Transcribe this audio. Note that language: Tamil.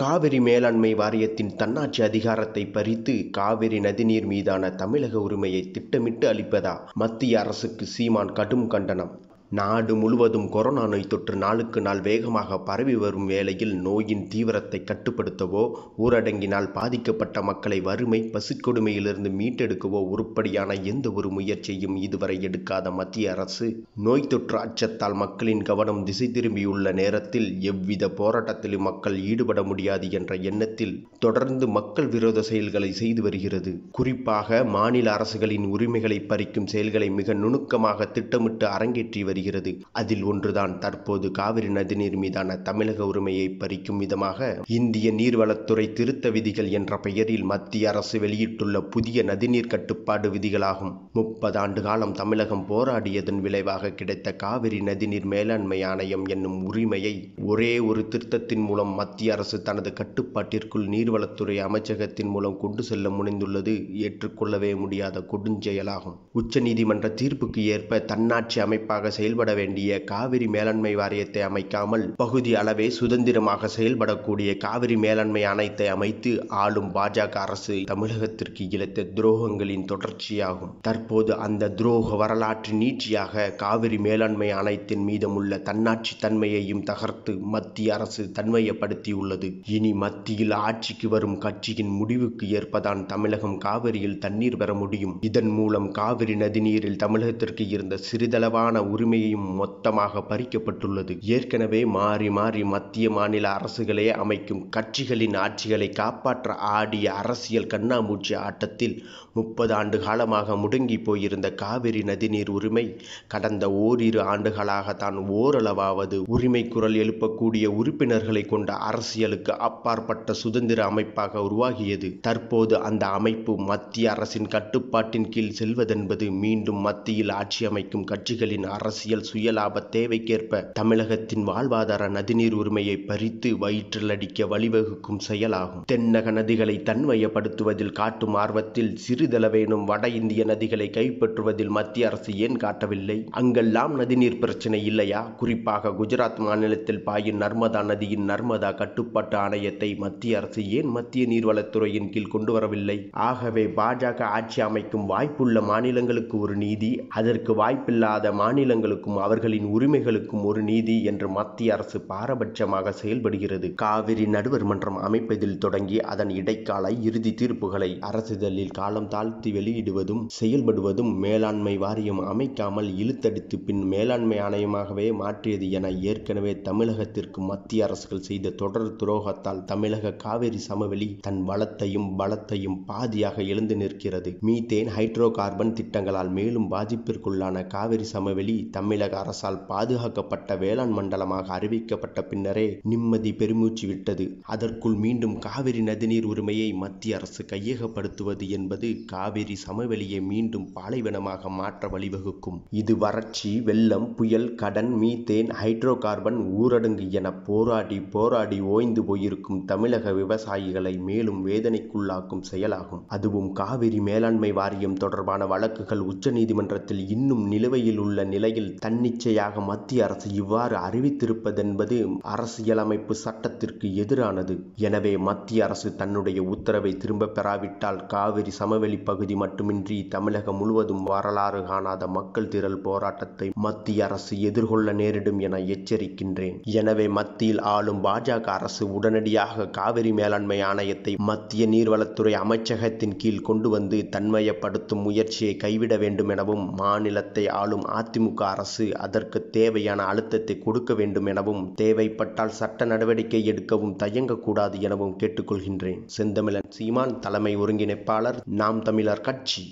காவிரி மேலாண்மை வாரியத்தின் தன்னாட்சி அதிகாரத்தை பறித்து காவிரி நதிநீர் மீதான தமிழக உரிமையை திட்டமிட்டு அளிப்பதா மத்திய அரசுக்கு சீமான் கடும் கண்டனம் நாடு முழுவதும் கொரோனா நோய் தொற்று நாளுக்கு நாள் வேகமாக பரவி வரும் வேளையில் நோயின் தீவிரத்தை கட்டுப்படுத்தவோ ஊரடங்கினால் பாதிக்கப்பட்ட மக்களை வறுமை பசுக்கொடுமையிலிருந்து மீட்டெடுக்கவோ உருப்படியான எந்த ஒரு முயற்சியும் இதுவரை எடுக்காத மத்திய அரசு நோய் தொற்று அச்சத்தால் மக்களின் கவனம் திசை திரும்பியுள்ள நேரத்தில் எவ்வித போராட்டத்திலும் மக்கள் ஈடுபட முடியாது என்ற எண்ணத்தில் தொடர்ந்து மக்கள் விரோத செயல்களை செய்து வருகிறது குறிப்பாக மாநில அரசுகளின் உரிமைகளை பறிக்கும் செயல்களை மிக நுணுக்கமாக திட்டமிட்டு அரங்கேற்றி வருகிறது அதில் ஒன்றுதான் தற்போது காவிரி நதிநீர் மீதான தமிழக உரிமையை பறிக்கும் விதமாக இந்திய நீர்வளத்துறை திருத்த விதிகள் என்ற பெயரில் மத்திய அரசு வெளியிட்டுள்ள புதிய நதிநீர் கட்டுப்பாடு விதிகளாகும் முப்பது ஆண்டு காலம் தமிழகம் போராடியதன் விளைவாக கிடைத்த காவிரி நதிநீர் மேலாண்மை ஆணையம் என்னும் உரிமையை ஒரே ஒரு திருத்தத்தின் மூலம் மத்திய அரசு தனது கட்டுப்பாட்டிற்குள் நீர்வளத்துறை அமைச்சகத்தின் மூலம் கொண்டு செல்ல முனைந்துள்ளது ஏற்றுக்கொள்ளவே முடியாத கொடுஞ்செயலாகும் உச்சநீதிமன்ற தீர்ப்புக்கு ஏற்ப தன்னாட்சி அமைப்பாக செயல் செயல்பட வேண்டிய காவிரி மேலாண்மை வாரியத்தை அமைக்காமல் பகுதி அளவே சுதந்திரமாக செயல்படக்கூடிய காவிரி மேலாண்மை ஆணையத்தை அமைத்து ஆளும் பாஜக அரசு தமிழகத்திற்கு இழைத்த துரோகங்களின் தொடர்ச்சியாகும் தற்போது அந்த துரோக வரலாற்று நீட்சியாக காவிரி மேலாண்மை ஆணையத்தின் மீதமுள்ள தன்னாட்சி தன்மையையும் தகர்த்து மத்திய அரசு தன்மையப்படுத்தியுள்ளது இனி மத்தியில் ஆட்சிக்கு வரும் கட்சியின் முடிவுக்கு ஏற்பதான் தமிழகம் காவிரியில் தண்ணீர் பெற முடியும் இதன் மூலம் காவிரி நதிநீரில் தமிழகத்திற்கு இருந்த சிறிதளவான உரிமை உரிமையும் மொத்தமாக பறிக்கப்பட்டுள்ளது ஏற்கனவே மாறி மாறி மத்திய மாநில அரசுகளே அமைக்கும் கட்சிகளின் ஆட்சிகளை காப்பாற்ற ஆடிய அரசியல் கண்ணாமூச்சி ஆட்டத்தில் முப்பது ஆண்டு காலமாக முடங்கி போயிருந்த காவிரி நதிநீர் உரிமை கடந்த ஓரிரு ஆண்டுகளாக தான் ஓரளவாவது உரிமை குரல் எழுப்பக்கூடிய உறுப்பினர்களை கொண்ட அரசியலுக்கு அப்பாற்பட்ட சுதந்திர அமைப்பாக உருவாகியது தற்போது அந்த அமைப்பு மத்திய அரசின் கட்டுப்பாட்டின் கீழ் செல்வதென்பது மீண்டும் மத்தியில் ஆட்சி அமைக்கும் கட்சிகளின் அரசியல் அரசியல் சுயலாப தேவைக்கேற்ப தமிழகத்தின் வாழ்வாதார நதிநீர் உரிமையை பறித்து வயிற்றில் அடிக்க வழிவகுக்கும் செயலாகும் தென்னக நதிகளை தன்மையப்படுத்துவதில் காட்டும் ஆர்வத்தில் சிறிதளவேனும் வட இந்திய நதிகளை கைப்பற்றுவதில் மத்திய அரசு ஏன் காட்டவில்லை அங்கெல்லாம் நதிநீர் பிரச்சனை இல்லையா குறிப்பாக குஜராத் மாநிலத்தில் பாயும் நர்மதா நதியின் நர்மதா கட்டுப்பாட்டு ஆணையத்தை மத்திய அரசு ஏன் மத்திய நீர்வளத்துறையின் கீழ் கொண்டு வரவில்லை ஆகவே பாஜக ஆட்சி அமைக்கும் வாய்ப்புள்ள மாநிலங்களுக்கு ஒரு நீதி அதற்கு வாய்ப்பில்லாத மாநிலங்களுக்கு மக்களுக்கும் அவர்களின் உரிமைகளுக்கும் ஒரு நீதி என்று மத்திய அரசு பாரபட்சமாக செயல்படுகிறது காவிரி நடுவர் மன்றம் அமைப்பதில் தொடங்கி அதன் இடைக்கால இறுதி தீர்ப்புகளை அரசிதழில் காலம் தாழ்த்தி வெளியிடுவதும் செயல்படுவதும் மேலாண்மை வாரியம் அமைக்காமல் இழுத்தடித்து பின் மேலாண்மை ஆணையமாகவே மாற்றியது என ஏற்கனவே தமிழகத்திற்கு மத்திய அரசுகள் செய்த தொடர் துரோகத்தால் தமிழக காவிரி சமவெளி தன் வளத்தையும் பலத்தையும் பாதியாக எழுந்து நிற்கிறது மீத்தேன் ஹைட்ரோ கார்பன் திட்டங்களால் மேலும் பாதிப்பிற்குள்ளான காவிரி சமவெளி தமிழ் தமிழக அரசால் பாதுகாக்கப்பட்ட வேளாண் மண்டலமாக அறிவிக்கப்பட்ட பின்னரே நிம்மதி பெருமூச்சு விட்டது அதற்குள் மீண்டும் காவிரி நதிநீர் உரிமையை மத்திய அரசு கையகப்படுத்துவது என்பது காவிரி சமவெளியை மீண்டும் பாலைவனமாக மாற்ற வழிவகுக்கும் இது வறட்சி வெள்ளம் புயல் கடன் மீத்தேன் ஹைட்ரோ கார்பன் ஊரடங்கு என போராடி போராடி ஓய்ந்து போயிருக்கும் தமிழக விவசாயிகளை மேலும் வேதனைக்குள்ளாக்கும் செயலாகும் அதுவும் காவிரி மேலாண்மை வாரியம் தொடர்பான வழக்குகள் உச்சநீதிமன்றத்தில் இன்னும் நிலுவையில் உள்ள நிலையில் தன்னிச்சையாக மத்திய அரசு இவ்வாறு அறிவித்திருப்பதென்பது அரசியலமைப்பு சட்டத்திற்கு எதிரானது எனவே மத்திய அரசு தன்னுடைய உத்தரவை திரும்ப பெறாவிட்டால் காவிரி சமவெளி பகுதி மட்டுமின்றி தமிழகம் முழுவதும் வரலாறு காணாத மக்கள் திரள் போராட்டத்தை மத்திய அரசு எதிர்கொள்ள நேரிடும் என எச்சரிக்கின்றேன் எனவே மத்தியில் ஆளும் பாஜக அரசு உடனடியாக காவிரி மேலாண்மை ஆணையத்தை மத்திய நீர்வளத்துறை அமைச்சகத்தின் கீழ் கொண்டு வந்து தன்மயப்படுத்தும் முயற்சியை கைவிட வேண்டும் எனவும் மாநிலத்தை ஆளும் அதிமுக அரசு அதற்கு தேவையான அழுத்தத்தை கொடுக்க வேண்டும் எனவும் தேவைப்பட்டால் சட்ட நடவடிக்கை எடுக்கவும் தயங்கக்கூடாது எனவும் கேட்டுக்கொள்கின்றேன் செந்தமிழன் சீமான் தலைமை ஒருங்கிணைப்பாளர் நாம் தமிழர் கட்சி